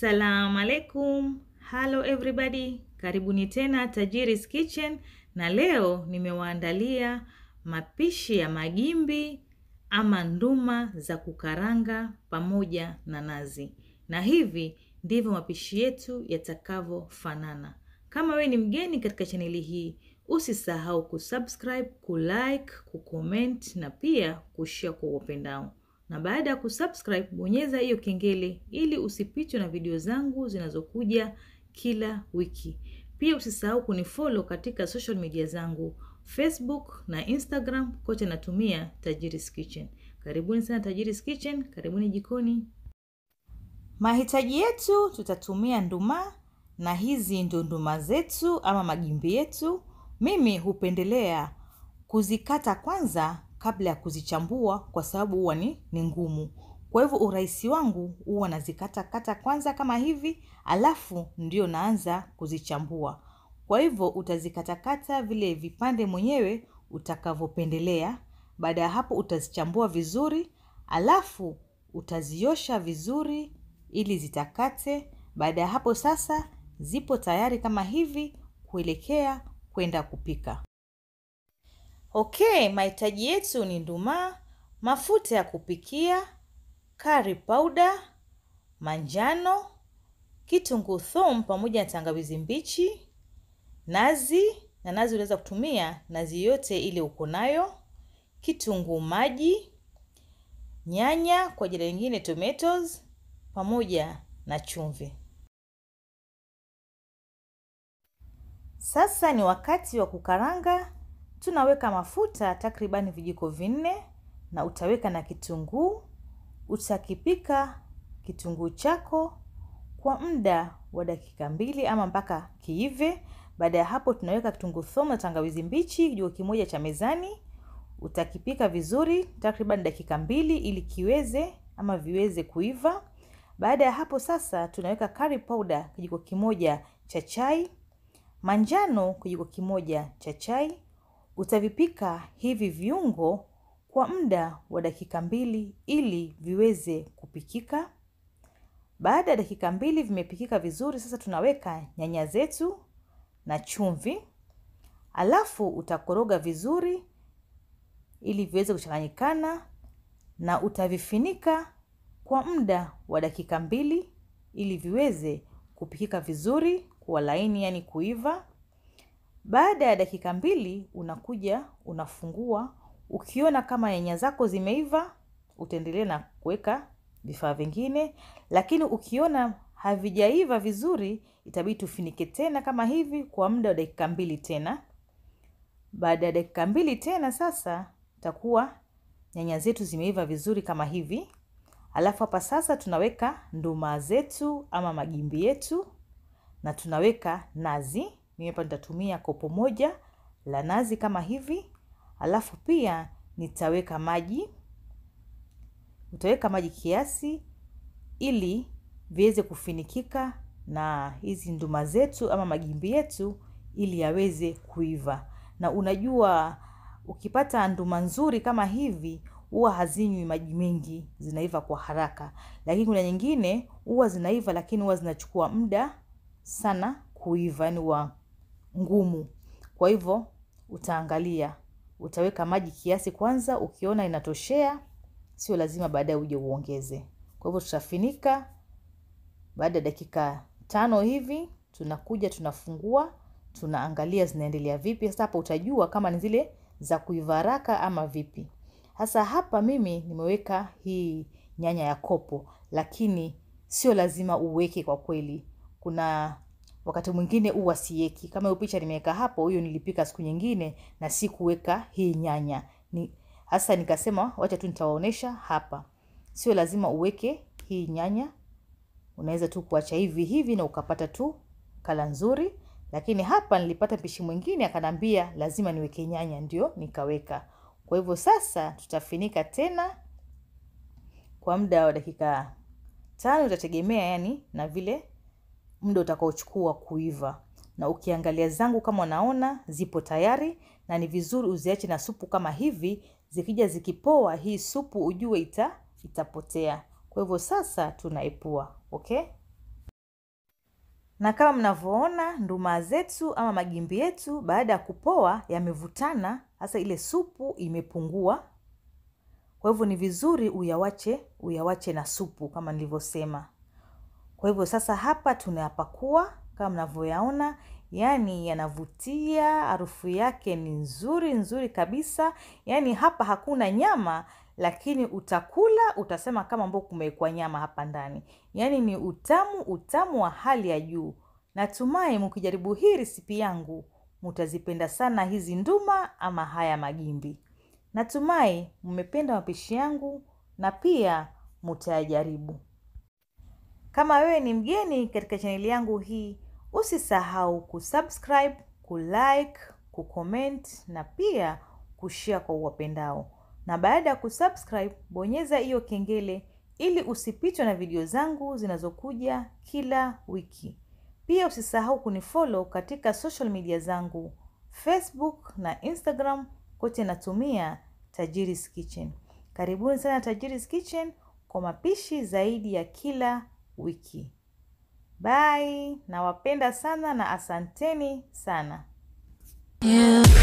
Salamu alaikum. Hello everybody. Karibuni tena Tajiri's Kitchen na leo nimewaandalia mapishi ya magimbi ama nduma za kukaranga pamoja na nazi. Na hivi ndivyo mapishi yetu yatakavyofanana. Kama we ni mgeni katika chaneli hii, usisahau kusubscribe, kulike, kucomment na pia kushare kwa upendao na baada ya kusubscribe bonyeza hiyo kengele ili usipitwe na video zangu zinazokuja kila wiki. Pia usisahau kunifollow katika social media zangu Facebook na Instagram, kote natumia Tajiri's Kitchen. Karibuni sana Tajiri's Kitchen, karibuni jikoni. Mahitaji yetu tutatumia nduma, na hizi ndo nduma zetu ama magimbi yetu. Mimi hupendelea kuzikata kwanza kabla ya kuzichambua kwa sababu huwa ni, ni ngumu. Kwa hivyo urahisi wangu huwa nazikatakata kwanza kama hivi, alafu ndio naanza kuzichambua. Kwa hivyo utazikatakata vile vipande mwenyewe utakavyopendelea. Baada ya hapo utazichambua vizuri, alafu utaziosha vizuri ili zitakate. Baada ya hapo sasa zipo tayari kama hivi kuelekea kwenda kupika. Okay, mahitaji yetu ni nduma, mafuta ya kupikia, curry powder, manjano, kitunguu thom pamoja na tangawizi mbichi, nazi na nazi unaweza kutumia nazi yote ile uko nayo, kitunguu maji, nyanya kwa jina lingine tomatoes, pamoja na chumvi. Sasa ni wakati wa kukaranga tunaweka mafuta takribani vijiko vinne na utaweka na kitunguu. Utakipika kitunguu chako kwa muda wa dakika mbili ama mpaka kiive. Baada ya hapo, tunaweka kitunguu thomu na tangawizi mbichi kijiko kimoja cha mezani. Utakipika vizuri takriban dakika mbili ili kiweze ama viweze kuiva. Baada ya hapo sasa, tunaweka curry powder kijiko kimoja cha chai, manjano kijiko kimoja cha chai Utavipika hivi viungo kwa muda wa dakika mbili ili viweze kupikika. Baada ya dakika mbili vimepikika vizuri, sasa tunaweka nyanya zetu na chumvi, alafu utakoroga vizuri ili viweze kuchanganyikana, na utavifinika kwa muda wa dakika mbili ili viweze kupikika vizuri, kuwa laini, yani kuiva. Baada ya dakika mbili unakuja unafungua. Ukiona kama nyanya zako zimeiva, utaendelea na kuweka vifaa vingine, lakini ukiona havijaiva vizuri, itabidi tufinike tena kama hivi kwa muda wa dakika mbili tena. Baada ya dakika mbili tena sasa takuwa nyanya zetu zimeiva vizuri kama hivi. Alafu hapa sasa tunaweka nduma zetu ama magimbi yetu na tunaweka nazi. Mimi hapa nitatumia kopo moja la nazi kama hivi, alafu pia nitaweka maji. nitaweka maji kiasi ili viweze kufinikika na hizi nduma zetu ama magimbi yetu ili yaweze kuiva. Na unajua ukipata nduma nzuri kama hivi huwa hazinywi maji mengi, zinaiva kwa haraka. Lakini kuna nyingine huwa zinaiva, lakini huwa zinachukua muda sana kuiva, yani huwa ngumu. Kwa hivyo utaangalia, utaweka maji kiasi kwanza, ukiona inatoshea, sio lazima baadaye uje uongeze. Kwa hivyo tutafinika, baada ya dakika tano hivi, tunakuja, tunafungua, tunaangalia zinaendelea vipi. Sasa hapa utajua kama ni zile za kuiva haraka ama vipi. Sasa hapa mimi nimeweka hii nyanya ya kopo, lakini sio lazima uweke kwa kweli. Kuna wakati mwingine huwa sieki kama hiyo picha nimeweka hapo huyo nilipika siku nyingine na sikuweka hii nyanya ni hasa nikasema wacha tu nitawaonesha hapa sio lazima uweke hii nyanya unaweza tu kuacha hivi hivi na ukapata tu kala nzuri lakini hapa nilipata mpishi mwingine akanambia lazima niweke nyanya ndio nikaweka kwa hivyo sasa tutafinika tena kwa muda wa dakika tano utategemea yani na vile muda utakaochukua kuiva. Na ukiangalia zangu kama unaona zipo tayari na ni vizuri uziache na supu kama hivi, zikija zikipoa hii supu ujue ita, itapotea. Kwa hivyo sasa tunaipua, okay? Na kama mnavyoona nduma zetu ama magimbi yetu baada ya kupoa yamevutana, hasa ile supu imepungua. Kwa hivyo ni vizuri uyawache uyawache na supu kama nilivyosema. Kwa hivyo sasa hapa tunayapakua kama mnavyoyaona, yani yanavutia, harufu yake ni nzuri nzuri kabisa. yani hapa hakuna nyama, lakini utakula utasema kama ambao kumewekwa nyama hapa ndani. yani ni utamu, utamu wa hali ya juu. Natumai mkijaribu hii risipi yangu mutazipenda sana hizi nduma ama haya magimbi. Natumai mmependa mapishi yangu na pia mutayajaribu. Kama wewe ni mgeni katika chaneli yangu hii, usisahau kusubscribe, kulike, kucomment na pia kushare kwa uwapendao. Na baada ya kusubscribe, bonyeza hiyo kengele ili usipitwe na video zangu zinazokuja kila wiki. Pia usisahau kunifollow katika social media zangu Facebook na Instagram, kote natumia Tajiri's Kitchen. Karibuni sana Tajiri's Kitchen kwa mapishi zaidi ya kila wiki. Bye, nawapenda sana na asanteni sana. Yeah.